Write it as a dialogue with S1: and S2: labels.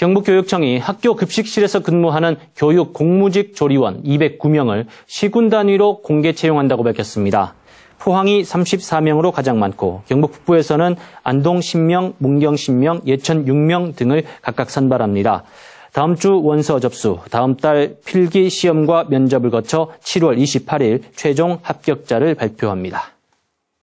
S1: 경북교육청이 학교 급식실에서 근무하는 교육 공무직 조리원 209명을 시군 단위로 공개 채용한다고 밝혔습니다. 포항이 34명으로 가장 많고 경북 북부에서는 안동 10명, 문경 10명, 예천 6명 등을 각각 선발합니다. 다음 주 원서 접수, 다음 달 필기 시험과 면접을 거쳐 7월 28일 최종 합격자를 발표합니다.